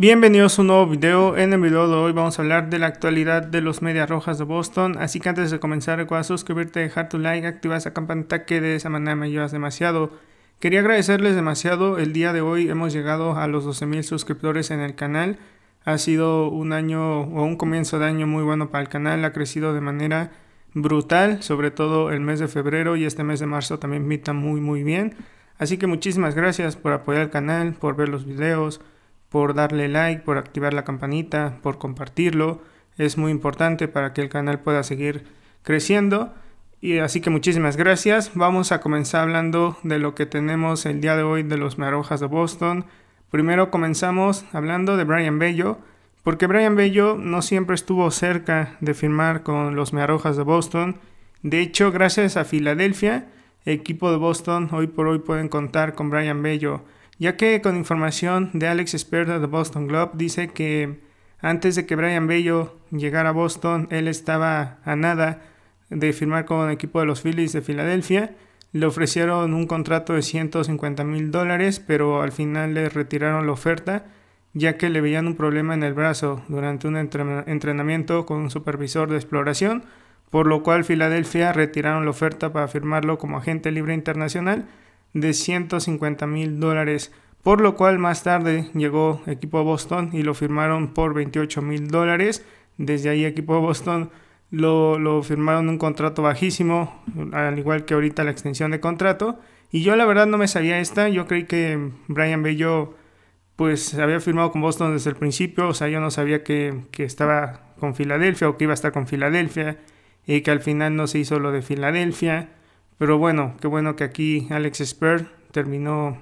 Bienvenidos a un nuevo video, en el video de hoy vamos a hablar de la actualidad de los Medias Rojas de Boston, así que antes de comenzar recuerda suscribirte, dejar tu like, activar esa campanita que de esa manera me ayudas demasiado. Quería agradecerles demasiado, el día de hoy hemos llegado a los 12.000 suscriptores en el canal, ha sido un año o un comienzo de año muy bueno para el canal, ha crecido de manera brutal, sobre todo el mes de febrero y este mes de marzo también mita muy muy bien, así que muchísimas gracias por apoyar el canal, por ver los videos, por darle like, por activar la campanita, por compartirlo. Es muy importante para que el canal pueda seguir creciendo. Y así que muchísimas gracias. Vamos a comenzar hablando de lo que tenemos el día de hoy de los mearojas de Boston. Primero comenzamos hablando de Brian Bello, porque Brian Bello no siempre estuvo cerca de firmar con los mearojas de Boston. De hecho, gracias a Filadelfia, equipo de Boston hoy por hoy pueden contar con Brian Bello ya que con información de Alex Sperda de Boston Globe dice que antes de que Brian Bello llegara a Boston, él estaba a nada de firmar con el equipo de los Phillies de Filadelfia. Le ofrecieron un contrato de 150 mil dólares, pero al final le retiraron la oferta ya que le veían un problema en el brazo durante un entrenamiento con un supervisor de exploración, por lo cual Filadelfia retiraron la oferta para firmarlo como agente libre internacional de 150 mil dólares, por lo cual más tarde llegó equipo Boston y lo firmaron por 28 mil dólares. Desde ahí equipo Boston lo, lo firmaron un contrato bajísimo, al igual que ahorita la extensión de contrato. Y yo la verdad no me sabía esta, yo creí que Brian Bello pues había firmado con Boston desde el principio, o sea yo no sabía que, que estaba con Filadelfia o que iba a estar con Filadelfia y que al final no se hizo lo de Filadelfia. Pero bueno, qué bueno que aquí Alex Spert terminó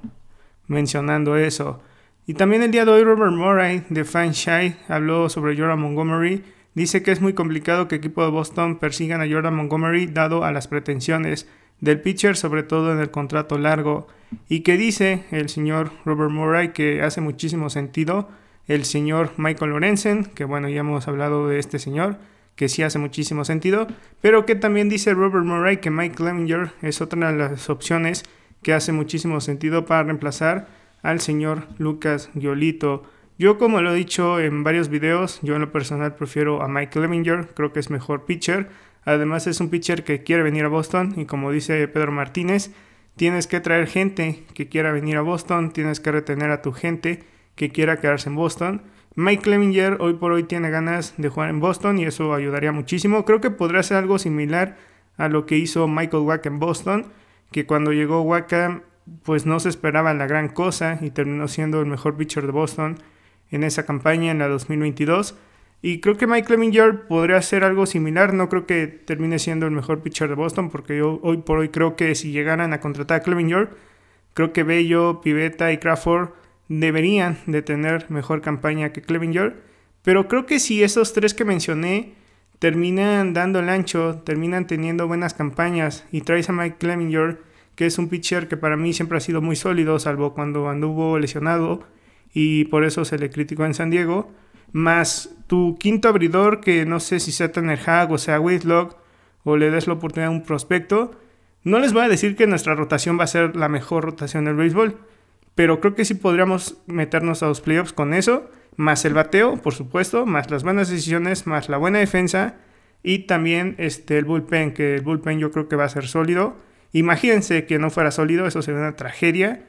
mencionando eso. Y también el día de hoy Robert Murray de Fanshy habló sobre Jordan Montgomery. Dice que es muy complicado que equipo de Boston persigan a Jordan Montgomery dado a las pretensiones del pitcher, sobre todo en el contrato largo. Y que dice el señor Robert Murray que hace muchísimo sentido el señor Michael Lorenzen, que bueno, ya hemos hablado de este señor que sí hace muchísimo sentido, pero que también dice Robert Murray que Mike Clevenger es otra de las opciones que hace muchísimo sentido para reemplazar al señor Lucas Giolito. Yo como lo he dicho en varios videos, yo en lo personal prefiero a Mike Clevenger, creo que es mejor pitcher, además es un pitcher que quiere venir a Boston y como dice Pedro Martínez, tienes que traer gente que quiera venir a Boston, tienes que retener a tu gente que quiera quedarse en Boston Mike Clevinger hoy por hoy tiene ganas de jugar en Boston y eso ayudaría muchísimo. Creo que podría hacer algo similar a lo que hizo Michael Wack en Boston, que cuando llegó wack pues no se esperaba la gran cosa y terminó siendo el mejor pitcher de Boston en esa campaña en la 2022. Y creo que Mike Clevinger podría hacer algo similar. No creo que termine siendo el mejor pitcher de Boston, porque yo hoy por hoy creo que si llegaran a contratar a Clevinger, creo que Bello, Pivetta y Crawford deberían de tener mejor campaña que Clevenger... Pero creo que si esos tres que mencioné terminan dando el ancho, terminan teniendo buenas campañas y traes a Mike Clevenger... que es un pitcher que para mí siempre ha sido muy sólido, salvo cuando anduvo lesionado y por eso se le criticó en San Diego, más tu quinto abridor, que no sé si sea Tanner Hag o sea Whitlock, o le des la oportunidad a un prospecto, no les voy a decir que nuestra rotación va a ser la mejor rotación del béisbol, pero creo que sí podríamos meternos a los playoffs con eso, más el bateo, por supuesto, más las buenas decisiones, más la buena defensa y también este, el bullpen, que el bullpen yo creo que va a ser sólido. Imagínense que no fuera sólido, eso sería una tragedia,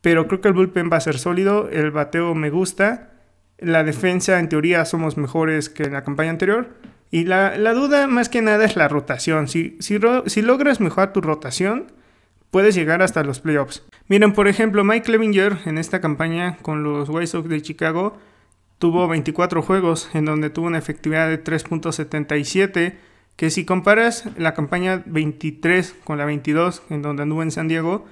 pero creo que el bullpen va a ser sólido, el bateo me gusta, la defensa en teoría somos mejores que en la campaña anterior. Y la, duda más que nada es la rotación. Si, si logras mejorar tu rotación, puedes llegar hasta los playoffs. Miren, por ejemplo, Mike Levinger en esta campaña con los White Sox de Chicago tuvo 24 juegos en donde tuvo una efectividad de 3.77, que si comparas la campaña 23 con la 22 en donde anduvo en San Diego,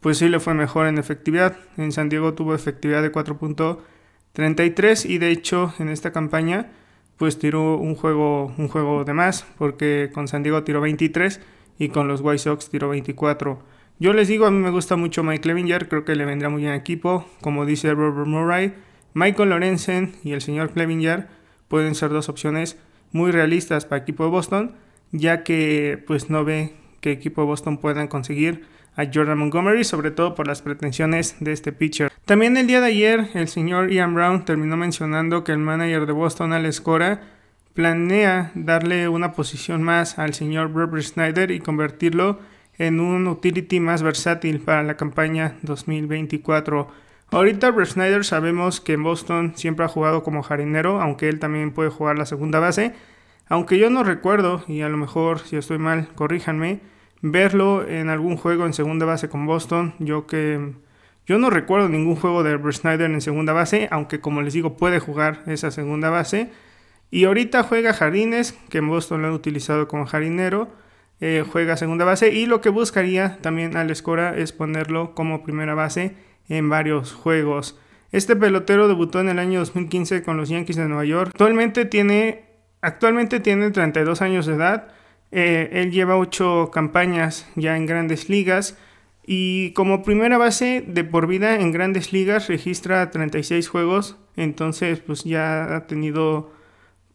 pues sí le fue mejor en efectividad. En San Diego tuvo efectividad de 4.33 y de hecho en esta campaña pues tiró un juego, un juego de más, porque con San Diego tiró 23 y con los White Sox tiró 24. Yo les digo, a mí me gusta mucho Mike Clevinger, creo que le vendrá muy bien a equipo. Como dice Robert Murray, Michael Lorenzen y el señor Clevinger pueden ser dos opciones muy realistas para el equipo de Boston, ya que pues no ve que equipo de Boston puedan conseguir a Jordan Montgomery, sobre todo por las pretensiones de este pitcher. También el día de ayer, el señor Ian Brown terminó mencionando que el manager de Boston, Alex Cora, planea darle una posición más al señor Robert Schneider y convertirlo en un utility más versátil para la campaña 2024. Ahorita Brett Snyder sabemos que en Boston siempre ha jugado como jardinero, aunque él también puede jugar la segunda base. Aunque yo no recuerdo, y a lo mejor si estoy mal, corríjanme, verlo en algún juego en segunda base con Boston. Yo que yo no recuerdo ningún juego de Brett Snyder en segunda base, aunque como les digo, puede jugar esa segunda base. Y ahorita juega Jardines, que en Boston lo han utilizado como jardinero. Eh, juega segunda base y lo que buscaría también al Escora es ponerlo como primera base en varios juegos. Este pelotero debutó en el año 2015 con los Yankees de Nueva York. Actualmente tiene, actualmente tiene 32 años de edad. Eh, él lleva 8 campañas ya en grandes ligas. Y como primera base de por vida en grandes ligas registra 36 juegos. Entonces pues ya ha tenido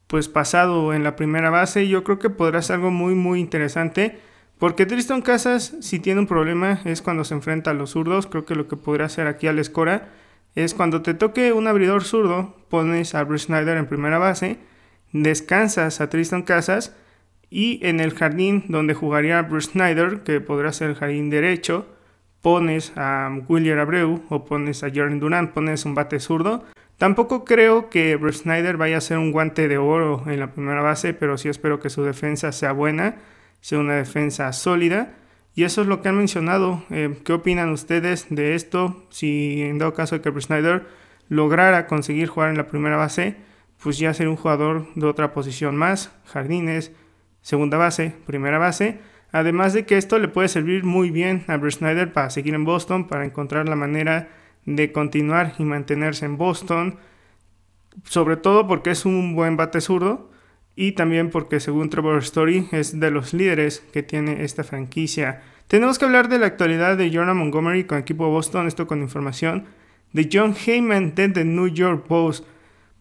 pues pasado en la primera base, yo creo que podrás ser algo muy muy interesante. Porque Tristan Casas, si tiene un problema, es cuando se enfrenta a los zurdos. Creo que lo que podría hacer aquí al Escora es cuando te toque un abridor zurdo, pones a Bruce Snyder en primera base, descansas a Tristan Casas y en el jardín donde jugaría Bruce Snyder, que podrá ser el jardín derecho, pones a William Abreu o pones a Jordan Durán, pones un bate zurdo Tampoco creo que Bruce Snyder vaya a ser un guante de oro en la primera base, pero sí espero que su defensa sea buena, sea una defensa sólida. Y eso es lo que han mencionado. Eh, ¿Qué opinan ustedes de esto? Si en dado caso de que Bruce Snyder lograra conseguir jugar en la primera base, pues ya sería un jugador de otra posición más, jardines, segunda base, primera base. Además de que esto le puede servir muy bien a Bruce Snyder para seguir en Boston, para encontrar la manera de continuar y mantenerse en Boston, sobre todo porque es un buen bate zurdo y también porque según Trevor Story es de los líderes que tiene esta franquicia. Tenemos que hablar de la actualidad de Jonah Montgomery con equipo de Boston, esto con información de John Heyman de The New York Post.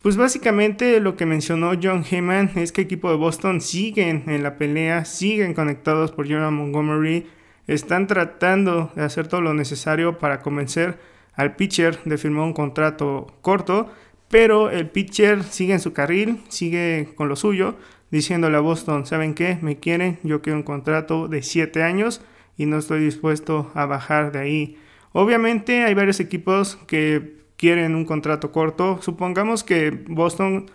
Pues básicamente lo que mencionó John Heyman es que equipo de Boston siguen en la pelea, siguen conectados por Jonah Montgomery, están tratando de hacer todo lo necesario para convencer al pitcher le firmó un contrato corto, pero el pitcher sigue en su carril, sigue con lo suyo, diciéndole a Boston, ¿saben qué? Me quieren, yo quiero un contrato de 7 años y no estoy dispuesto a bajar de ahí. Obviamente hay varios equipos que quieren un contrato corto. Supongamos que Boston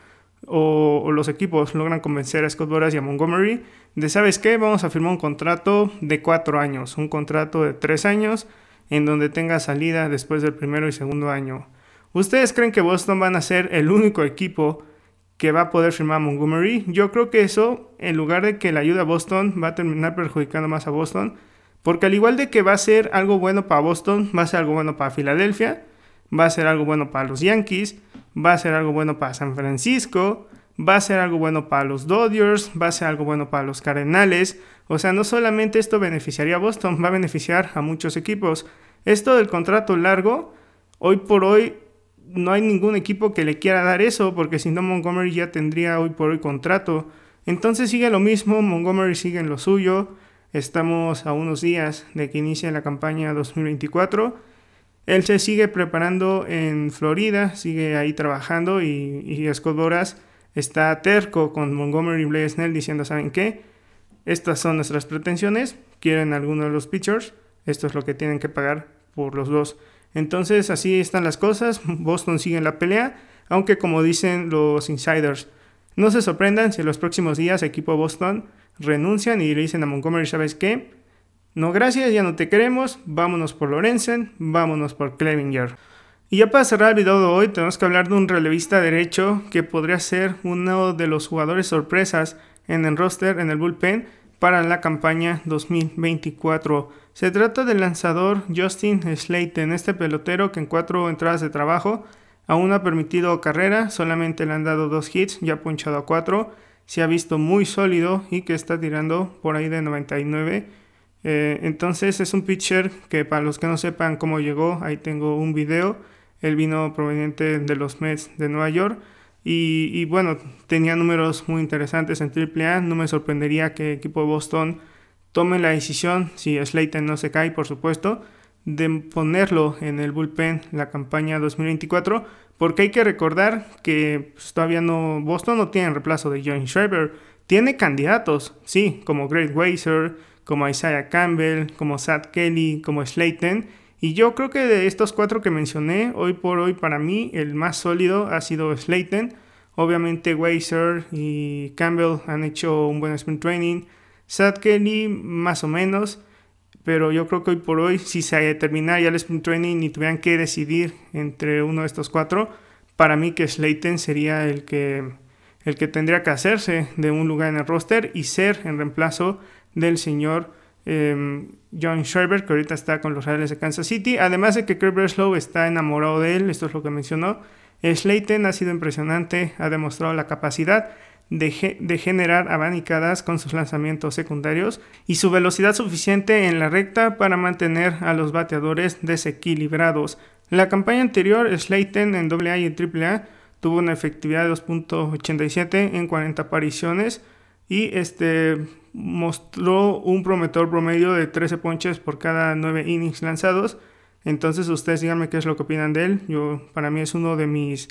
o, los equipos logran convencer a Scott Boras y a Montgomery de, ¿sabes qué? Vamos a firmar un contrato de 4 años, un contrato de 3 años en donde tenga salida después del primero y segundo año. ¿Ustedes creen que Boston van a ser el único equipo que va a poder firmar a Montgomery? Yo creo que eso, en lugar de que le ayude a Boston, va a terminar perjudicando más a Boston. Porque al igual de que va a ser algo bueno para Boston, va a ser algo bueno para Filadelfia, va a ser algo bueno para los Yankees, va a ser algo bueno para San Francisco, va a ser algo bueno para los Dodgers, va a ser algo bueno para los Cardenales. O sea, no solamente esto beneficiaría a Boston, va a beneficiar a muchos equipos. Esto del contrato largo, hoy por hoy no hay ningún equipo que le quiera dar eso, porque si no Montgomery ya tendría hoy por hoy contrato. Entonces sigue lo mismo, Montgomery sigue en lo suyo. Estamos a unos días de que inicie la campaña 2024. Él se sigue preparando en Florida, sigue ahí trabajando y, y Scott Boras está terco con Montgomery y Snell diciendo, ¿saben qué? Estas son nuestras pretensiones, quieren alguno de los pitchers, esto es lo que tienen que pagar por los dos. Entonces así están las cosas, Boston sigue en la pelea, aunque como dicen los insiders, no se sorprendan si en los próximos días equipo Boston renuncian y le dicen a Montgomery, ¿sabes qué? No, gracias, ya no te queremos, vámonos por Lorenzen, vámonos por Clevinger. Y ya para cerrar el video de hoy tenemos que hablar de un relevista derecho que podría ser uno de los jugadores sorpresas en el roster, en el bullpen, para la campaña 2024. Se trata del lanzador Justin Slayton, este pelotero que en cuatro entradas de trabajo aún ha permitido carrera, solamente le han dado dos hits, ya ha punchado a cuatro, se ha visto muy sólido y que está tirando por ahí de 99. Eh, entonces es un pitcher que para los que no sepan cómo llegó, ahí tengo un video el vino proveniente de los Mets de Nueva York. Y, bueno, tenía números muy interesantes en A. No me sorprendería que el equipo de Boston tome la decisión, si Slayton no se cae, por supuesto, de ponerlo en el bullpen la campaña 2024. Porque hay que recordar que pues, todavía no. Boston no tiene reemplazo de John Schreiber. Tiene candidatos, sí, como Greg Wazer, como Isaiah Campbell, como Sad Kelly, como Slayton y yo creo que de estos cuatro que mencioné, hoy por hoy para mí el más sólido ha sido Slayton. Obviamente Weiser y Campbell han hecho un buen sprint training. Sad Kelly más o menos, pero yo creo que hoy por hoy si se terminara ya el sprint training y tuvieran que decidir entre uno de estos cuatro, para mí que Slayton sería el que, el que tendría que hacerse de un lugar en el roster y ser en reemplazo del señor Em, John Scherber que ahorita está con los Reales de Kansas City. Además de que Kirk Breslow está enamorado de él, esto es lo que mencionó. Slayton ha sido impresionante, ha demostrado la capacidad de, generar abanicadas con sus lanzamientos secundarios y su velocidad suficiente en la recta para mantener a los bateadores desequilibrados. La campaña anterior, Slayton en AA y AAA tuvo una efectividad de 2.87 en 40 apariciones y este mostró un prometedor promedio de 13 ponches por cada 9 innings lanzados. Entonces ustedes díganme qué es lo que opinan de él. Yo, para mí es uno de mis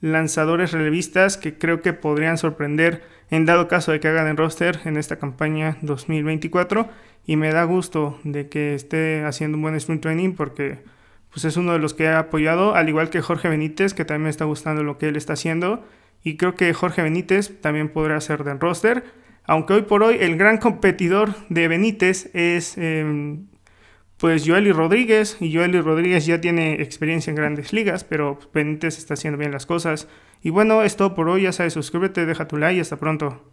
lanzadores relevistas que creo que podrían sorprender en dado caso de que haga el roster en esta campaña 2024 y me da gusto de que esté haciendo un buen sprint training porque pues es uno de los que ha apoyado, al igual que Jorge Benítez, que también me está gustando lo que él está haciendo y creo que Jorge Benítez también podrá ser del roster. Aunque hoy por hoy el gran competidor de Benítez es eh, pues Rodríguez, y Joely Rodríguez ya tiene experiencia en grandes ligas, pero Benítez está haciendo bien las cosas. Y bueno, es todo por hoy, ya sabes, suscríbete, deja tu like y hasta pronto.